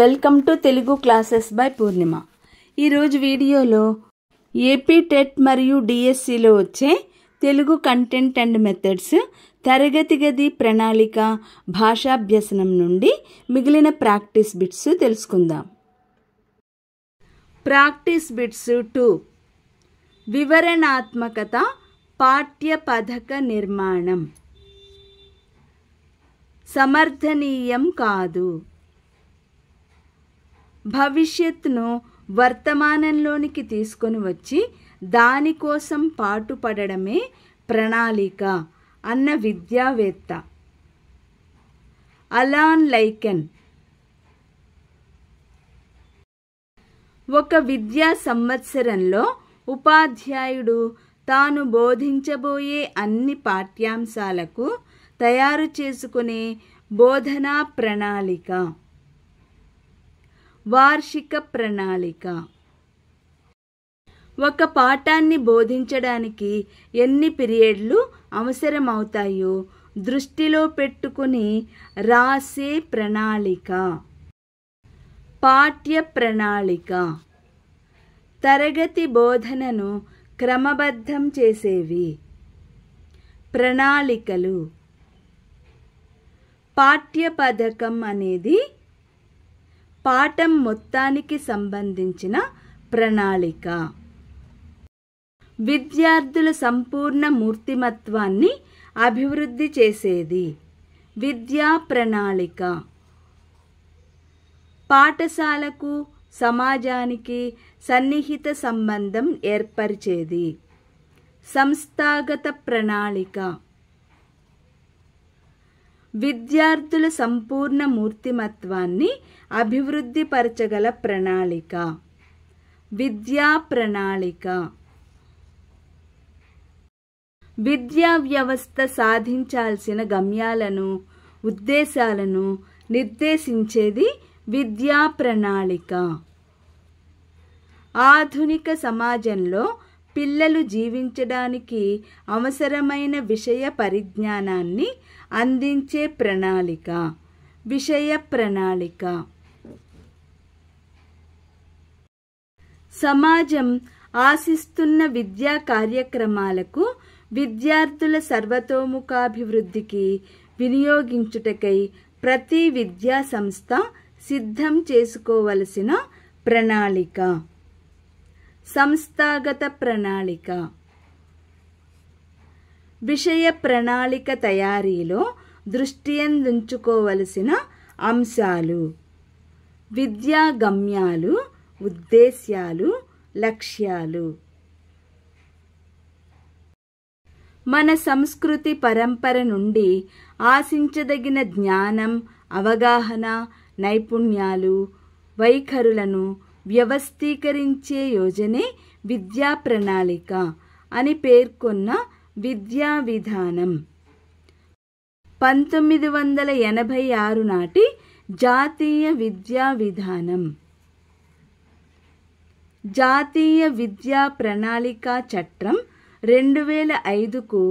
welcome to Telugu classes by Purnima ఈరోజు వీడియోలో AP TET e మరియు డిఎస్సిలో వచ్చే తెలుగు కంటెంట్ అండ్ మెథడ్స్ తరగతి గది ప్రణాళిక భాషాభ్యసనం నుండి మిగిలిన ప్రాక్టీస్ బిట్స్ తెలుసుకుందాం ప్రాక్టీస్ బిట్స్ టూ వివరణాత్మకత పాఠ్య పథక నిర్మాణం సమర్థనీయం కాదు భవిష్యత్తును వర్తమానంలోనికి తీసుకొని వచ్చి దానికోసం పాటుపడమే ప్రణాళిక అన్న విద్యావేత్త అలాన్ లైకెన్ ఒక విద్యా సంవత్సరంలో ఉపాధ్యాయుడు తాను బోధించబోయే అన్ని పాఠ్యాంశాలకు తయారు చేసుకునే బోధనా ప్రణాళిక వార్షిక ప్రణాళిక ఒక పాఠాన్ని బోధించడానికి ఎన్ని పీరియడ్లు అవసరమవుతాయో దృష్టిలో పెట్టుకుని రాసే ప్రణాళిక పాఠ్య ప్రణాళిక తరగతి బోధనను క్రమబద్ధం చేసేవి ప్రణాళికలు పాఠ్య పథకం అనేది పాఠం మొత్తానికి సంబంధించిన ప్రణాళిక విద్యార్థుల సంపూర్ణ మూర్తిమత్వాన్ని అభివృద్ధి చేసేది విద్యా ప్రణాళిక పాఠశాలకు సమాజానికి సన్నిహిత సంబంధం ఏర్పరిచేది సంస్థాగత ప్రణాళిక విద్యార్థుల సంపూర్ణ మూర్తిమత్వాన్ని అభివృద్ధిపరచగల ప్రణాళిక విద్యా ప్రణాళిక విద్యా వ్యవస్థ సాధించాల్సిన గమ్యాలను ఉద్దేశాలను నిర్దేశించేది విద్యా ప్రణాళిక ఆధునిక సమాజంలో పిల్లలు జీవించడానికి అవసరమైన విషయ పరిజ్ఞానాన్ని అందించే ప్రణాళిక విషయ ప్రణాళిక సమాజం ఆశిస్తున్న విద్యా కార్యక్రమాలకు విద్యార్థుల సర్వతోముఖాభివృద్ధికి వినియోగించుటకై ప్రతి విద్యా సంస్థ సిద్ధం చేసుకోవలసిన ప్రణాళిక సంస్థాగత ప్రణాళిక విషయ ప్రణాళిక తయారీలో దృష్టియందుంచుకోవలసిన అంశాలు విద్యా గమ్యాలు ఉద్దేశ్యాలు లక్ష్యాలు మన సంస్కృతి పరంపర నుండి ఆశించదగిన జ్ఞానం అవగాహన నైపుణ్యాలు వైఖరులను వ్యవస్థీకరించే యోజనే విద్యా ప్రణాళిక అని పేర్కొన్న విద్యా విధానం పంతొమ్మిది వందల ఎనభై ఆరు నాటి జాతీయ విద్యా విధానం జాతీయ విద్యా ప్రణాళిక చట్టం రెండు వేల ఐదుకు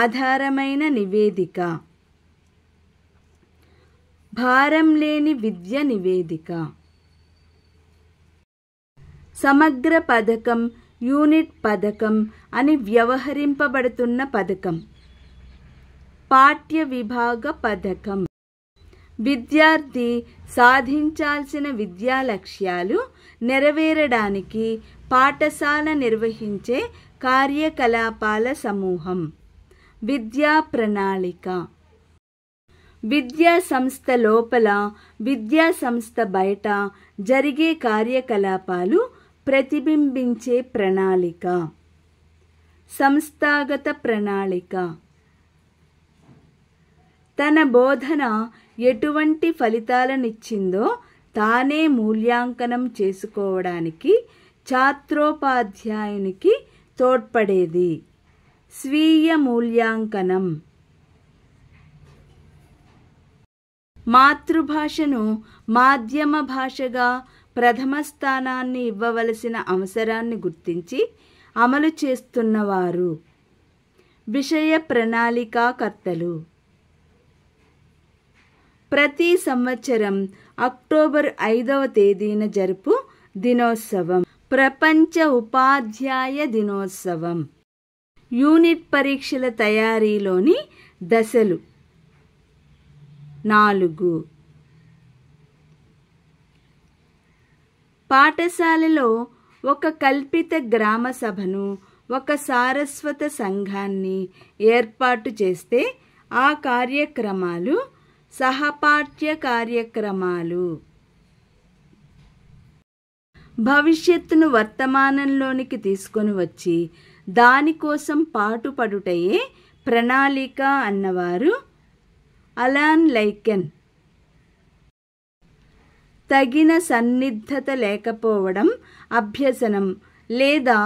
ఆధారమైన నివేదిక భారం లేని విద్య నివేదిక సమగ్ర పథకం యూనిట్ పథకం అని వ్యవహరింపబడుతున్న పథకం పాఠ్య విభాగ పథకం విద్యార్థి సాధించాల్సిన విద్యా లక్ష్యాలు నెరవేరడానికి పాఠశాల నిర్వహించే కార్యకలాపాల సమూహం విద్యా ప్రణాళిక విద్యా సంస్థ లోపల విద్యా సంస్థ బయట జరిగే కార్యకలాపాలు ప్రతిబింబించే ప్రణాళిక సంస్థాగత ప్రణాళిక తన బోధన ఎటువంటి ఫలితాలనిచ్చిందో తానే మూల్యాంకనం చేసుకోవడానికి ఛాత్రోపాధ్యాయునికి తోడ్పడేది స్వీయ మూల్యాంకనం మాతృభాషను మాధ్యమ భాషగా ప్రథమ స్థానాన్ని ఇవ్వవలసిన అవసరాన్ని గుర్తించి అమలు చేస్తున్నవారు విషయ ప్రణాళికాకర్తలు ప్రతి సంవత్సరం అక్టోబర్ ఐదవ తేదీన జరుపు దినోత్సవం ప్రపంచ ఉపాధ్యాయ దినోత్సవం యూనిట్ పరీక్షల తయారీలోని దశలు నాలుగు పాఠశాలలో ఒక కల్పిత గ్రామ సభను ఒక సారస్వత సంఘాన్ని ఏర్పాటు చేస్తే ఆ కార్యక్రమాలు సహపాఠ్య కార్యక్రమాలు భవిష్యత్తును వర్తమానంలోనికి తీసుకొని వచ్చి దానికోసం పాటుపడుటయే ప్రణాళిక అన్నవారు అలాన్ లైకెన్ తగిన సన్నిద్ధత లేకపోవడం అభ్యసనం లేదా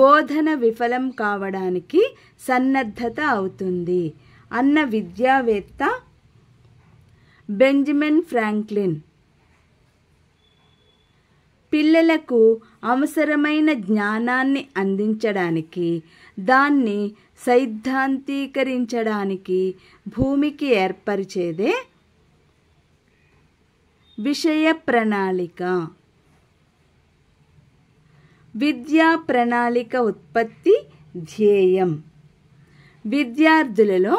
బోధన విఫలం కావడానికి సన్నద్ధత అవుతుంది అన్న విద్యావేత్త బెంజమిన్ ఫ్రాంక్లిన్ పిల్లలకు అవసరమైన జ్ఞానాన్ని అందించడానికి దాన్ని సైద్ధాంతీకరించడానికి భూమికి ఏర్పరిచేదే విషయ ప్రణాళిక విద్యా ప్రణాళిక ఉత్పత్తి ధ్యేయం విద్యార్థులలో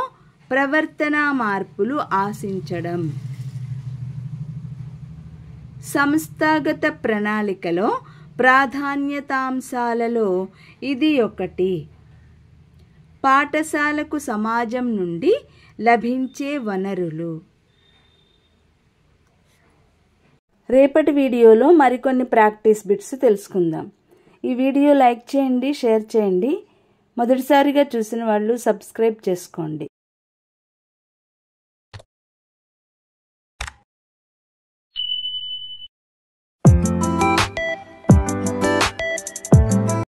ప్రవర్తన మార్పులు ఆశించడం సంస్థాగత ప్రణాళికలో ప్రాధాన్యతాంశాలలో ఇది ఒకటి పాఠశాలకు సమాజం నుండి లభించే వనరులు రేపటి వీడియోలో మరికొన్ని ప్రాక్టీస్ బిట్స్ తెలుసుకుందాం ఈ వీడియో లైక్ చేయండి షేర్ చేయండి మొదటిసారిగా చూసిన వాళ్ళు సబ్స్క్రైబ్ చేసుకోండి